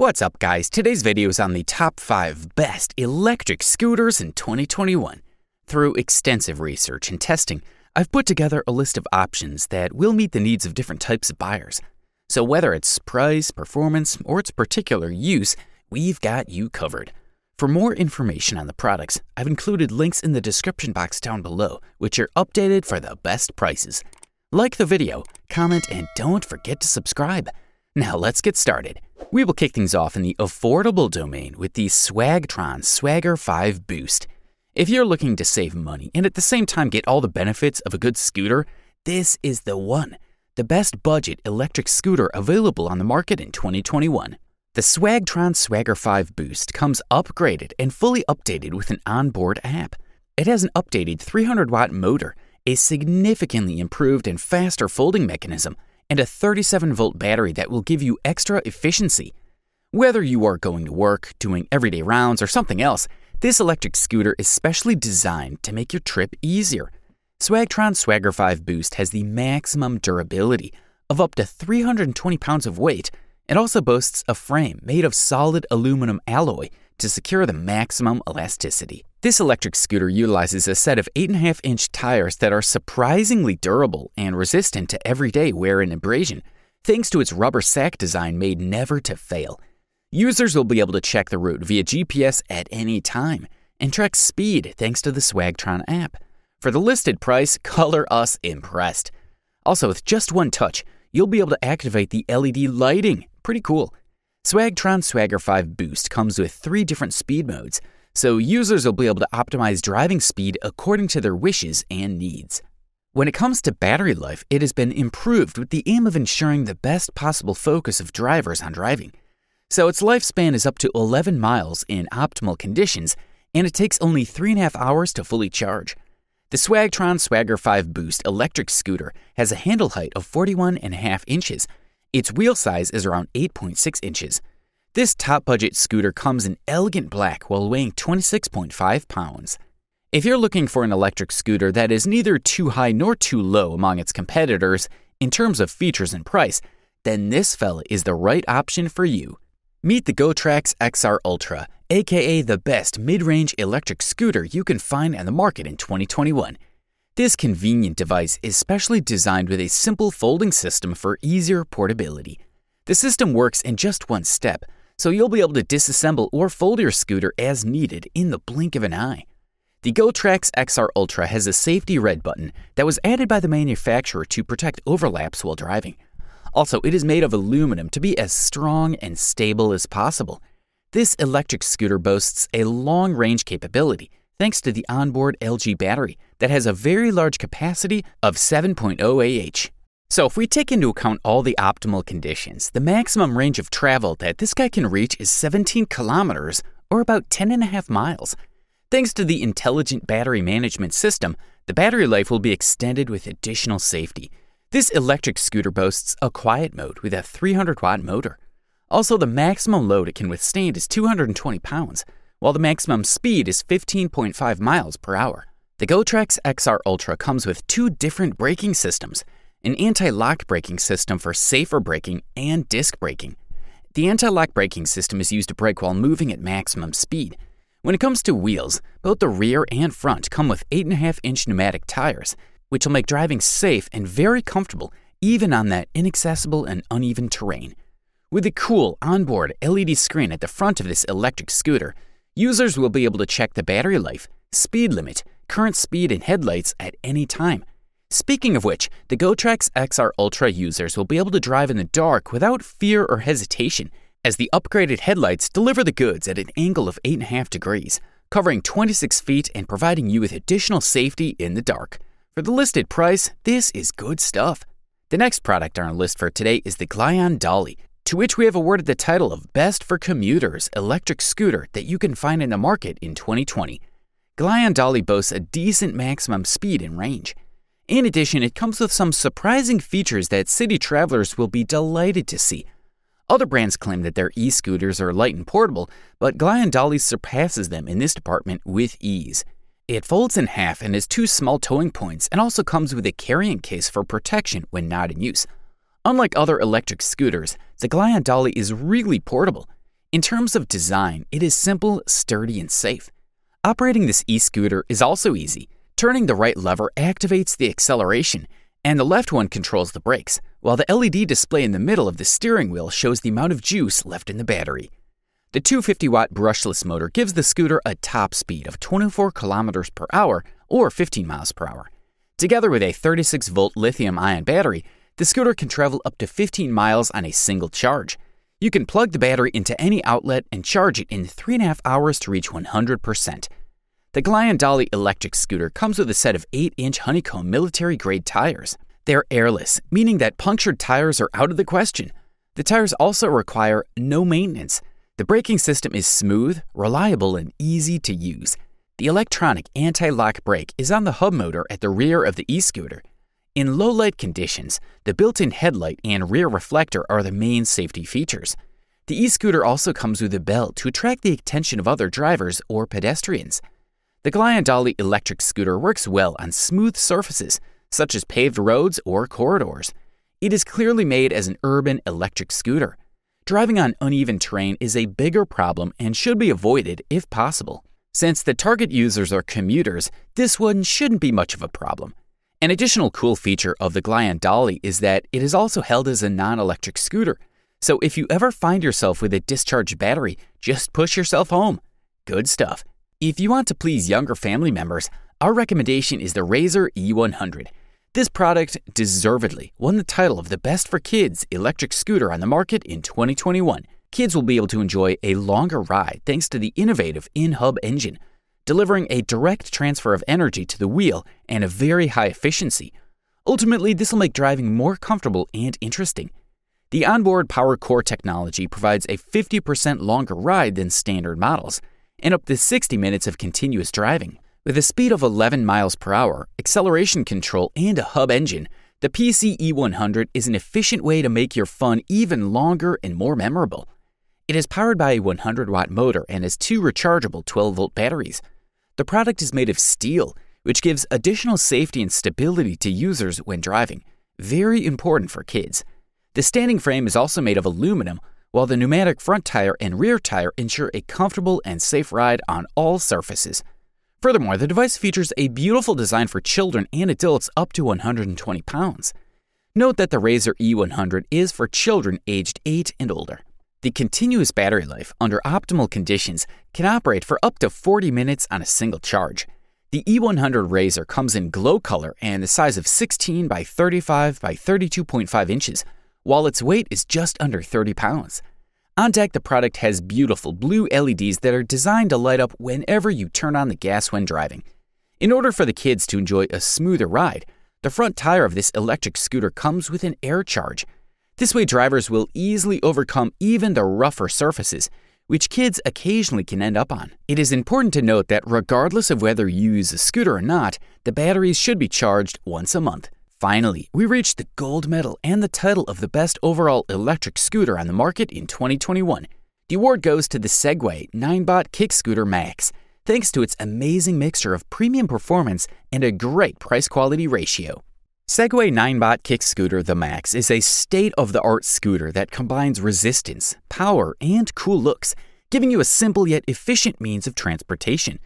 What's up guys, today's video is on the top 5 best electric scooters in 2021. Through extensive research and testing, I've put together a list of options that will meet the needs of different types of buyers. So whether it's price, performance, or its particular use, we've got you covered. For more information on the products, I've included links in the description box down below, which are updated for the best prices. Like the video, comment, and don't forget to subscribe. Now let's get started. We will kick things off in the affordable domain with the Swagtron Swagger 5 Boost. If you're looking to save money and at the same time get all the benefits of a good scooter, this is the one. The best budget electric scooter available on the market in 2021. The Swagtron Swagger 5 Boost comes upgraded and fully updated with an onboard app. It has an updated 300 watt motor, a significantly improved and faster folding mechanism, and a 37 volt battery that will give you extra efficiency. Whether you are going to work, doing everyday rounds, or something else, this electric scooter is specially designed to make your trip easier. Swagtron Swagger 5 Boost has the maximum durability of up to 320 pounds of weight It also boasts a frame made of solid aluminum alloy to secure the maximum elasticity. This electric scooter utilizes a set of 8.5 inch tires that are surprisingly durable and resistant to everyday wear and abrasion, thanks to its rubber sack design made never to fail. Users will be able to check the route via GPS at any time and track speed thanks to the Swagtron app. For the listed price, color us impressed. Also, with just one touch, you'll be able to activate the LED lighting. Pretty cool. Swagtron Swagger 5 Boost comes with three different speed modes, so users will be able to optimize driving speed according to their wishes and needs. When it comes to battery life, it has been improved with the aim of ensuring the best possible focus of drivers on driving. So its lifespan is up to 11 miles in optimal conditions, and it takes only 3.5 hours to fully charge. The Swagtron Swagger 5 Boost electric scooter has a handle height of 41.5 inches, its wheel size is around 8.6 inches. This top-budget scooter comes in elegant black while weighing 26.5 pounds. If you're looking for an electric scooter that is neither too high nor too low among its competitors in terms of features and price, then this fella is the right option for you. Meet the GoTrax XR Ultra, aka the best mid-range electric scooter you can find on the market in 2021. This convenient device is specially designed with a simple folding system for easier portability. The system works in just one step, so you'll be able to disassemble or fold your scooter as needed in the blink of an eye. The GoTrax XR Ultra has a safety red button that was added by the manufacturer to protect overlaps while driving. Also, it is made of aluminum to be as strong and stable as possible. This electric scooter boasts a long range capability, thanks to the onboard LG battery that has a very large capacity of 7.0 Ah. So if we take into account all the optimal conditions, the maximum range of travel that this guy can reach is 17 kilometers or about 10 and a half miles. Thanks to the intelligent battery management system, the battery life will be extended with additional safety. This electric scooter boasts a quiet mode with a 300 watt motor. Also, the maximum load it can withstand is 220 pounds, while the maximum speed is 15.5 miles per hour. The GoTrex XR Ultra comes with two different braking systems, an anti-lock braking system for safer braking and disc braking. The anti-lock braking system is used to brake while moving at maximum speed. When it comes to wheels, both the rear and front come with 8.5-inch pneumatic tires, which will make driving safe and very comfortable even on that inaccessible and uneven terrain. With a cool onboard LED screen at the front of this electric scooter, Users will be able to check the battery life, speed limit, current speed and headlights at any time. Speaking of which, the GoTrax XR Ultra users will be able to drive in the dark without fear or hesitation, as the upgraded headlights deliver the goods at an angle of 8.5 degrees, covering 26 feet and providing you with additional safety in the dark. For the listed price, this is good stuff. The next product on our list for today is the Glion Dolly, to which we have awarded the title of Best for Commuters Electric Scooter that you can find in the market in 2020. Glion Dolly boasts a decent maximum speed and range. In addition, it comes with some surprising features that city travelers will be delighted to see. Other brands claim that their e-scooters are light and portable, but Glion Dolly surpasses them in this department with ease. It folds in half and has two small towing points and also comes with a carrying case for protection when not in use. Unlike other electric scooters, the Glion Dolly is really portable. In terms of design, it is simple, sturdy, and safe. Operating this e-scooter is also easy. Turning the right lever activates the acceleration, and the left one controls the brakes, while the LED display in the middle of the steering wheel shows the amount of juice left in the battery. The 250-watt brushless motor gives the scooter a top speed of 24 kilometers per hour or 15 miles per hour. Together with a 36-volt lithium-ion battery, the scooter can travel up to 15 miles on a single charge. You can plug the battery into any outlet and charge it in 3.5 hours to reach 100%. The Glion electric scooter comes with a set of 8 inch honeycomb military grade tires. They're airless, meaning that punctured tires are out of the question. The tires also require no maintenance. The braking system is smooth, reliable, and easy to use. The electronic anti lock brake is on the hub motor at the rear of the e scooter. In low light conditions, the built-in headlight and rear reflector are the main safety features. The e-scooter also comes with a bell to attract the attention of other drivers or pedestrians. The Gliandali electric scooter works well on smooth surfaces, such as paved roads or corridors. It is clearly made as an urban electric scooter. Driving on uneven terrain is a bigger problem and should be avoided if possible. Since the target users are commuters, this one shouldn't be much of a problem. An additional cool feature of the Glyan Dolly is that it is also held as a non-electric scooter. So if you ever find yourself with a discharged battery, just push yourself home. Good stuff. If you want to please younger family members, our recommendation is the Razer E100. This product deservedly won the title of the best for kids electric scooter on the market in 2021. Kids will be able to enjoy a longer ride thanks to the innovative in-hub engine, delivering a direct transfer of energy to the wheel and a very high efficiency. Ultimately, this will make driving more comfortable and interesting. The onboard power core technology provides a 50% longer ride than standard models and up to 60 minutes of continuous driving. With a speed of 11 miles per hour, acceleration control, and a hub engine, the PCE100 is an efficient way to make your fun even longer and more memorable. It is powered by a 100 watt motor and has two rechargeable 12 volt batteries. The product is made of steel, which gives additional safety and stability to users when driving, very important for kids. The standing frame is also made of aluminum, while the pneumatic front tire and rear tire ensure a comfortable and safe ride on all surfaces. Furthermore, the device features a beautiful design for children and adults up to 120 pounds. Note that the Razer E100 is for children aged 8 and older. The continuous battery life under optimal conditions can operate for up to 40 minutes on a single charge. The E100 Razor comes in glow color and the size of 16 by 35 by 32.5 inches, while its weight is just under 30 pounds. On deck, the product has beautiful blue LEDs that are designed to light up whenever you turn on the gas when driving. In order for the kids to enjoy a smoother ride, the front tire of this electric scooter comes with an air charge – this way, drivers will easily overcome even the rougher surfaces, which kids occasionally can end up on. It is important to note that regardless of whether you use a scooter or not, the batteries should be charged once a month. Finally, we reached the gold medal and the title of the best overall electric scooter on the market in 2021. The award goes to the Segway Ninebot Kick Scooter Max, thanks to its amazing mixture of premium performance and a great price-quality ratio. Segway Ninebot Kick Scooter The Max is a state of the art scooter that combines resistance, power, and cool looks, giving you a simple yet efficient means of transportation.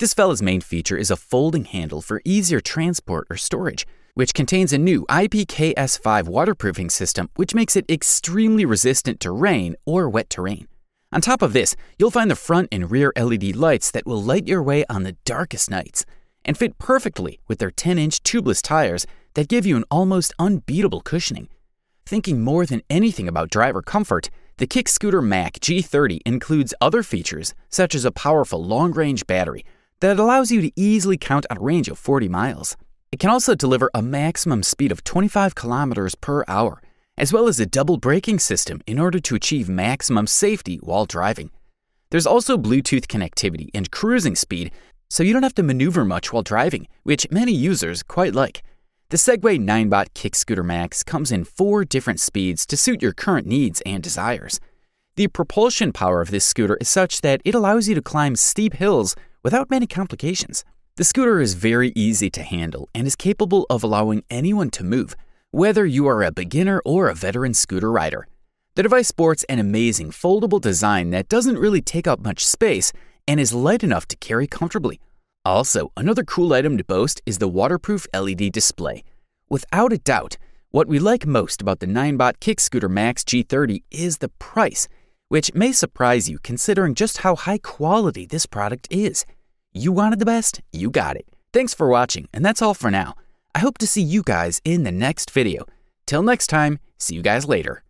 This fella's main feature is a folding handle for easier transport or storage, which contains a new IPKS5 waterproofing system which makes it extremely resistant to rain or wet terrain. On top of this, you'll find the front and rear LED lights that will light your way on the darkest nights and fit perfectly with their 10 inch tubeless tires that give you an almost unbeatable cushioning. Thinking more than anything about driver comfort, the Kick Scooter Mac G30 includes other features such as a powerful long-range battery that allows you to easily count on a range of 40 miles. It can also deliver a maximum speed of 25 kilometers per hour, as well as a double braking system in order to achieve maximum safety while driving. There's also Bluetooth connectivity and cruising speed, so you don't have to maneuver much while driving, which many users quite like. The Segway Ninebot Kick Scooter Max comes in four different speeds to suit your current needs and desires. The propulsion power of this scooter is such that it allows you to climb steep hills without many complications. The scooter is very easy to handle and is capable of allowing anyone to move, whether you are a beginner or a veteran scooter rider. The device sports an amazing foldable design that doesn't really take up much space and is light enough to carry comfortably. Also, another cool item to boast is the waterproof LED display. Without a doubt, what we like most about the 9bot Kick Scooter Max G30 is the price, which may surprise you considering just how high quality this product is. You wanted the best, you got it. Thanks for watching, and that's all for now. I hope to see you guys in the next video. Till next time, see you guys later.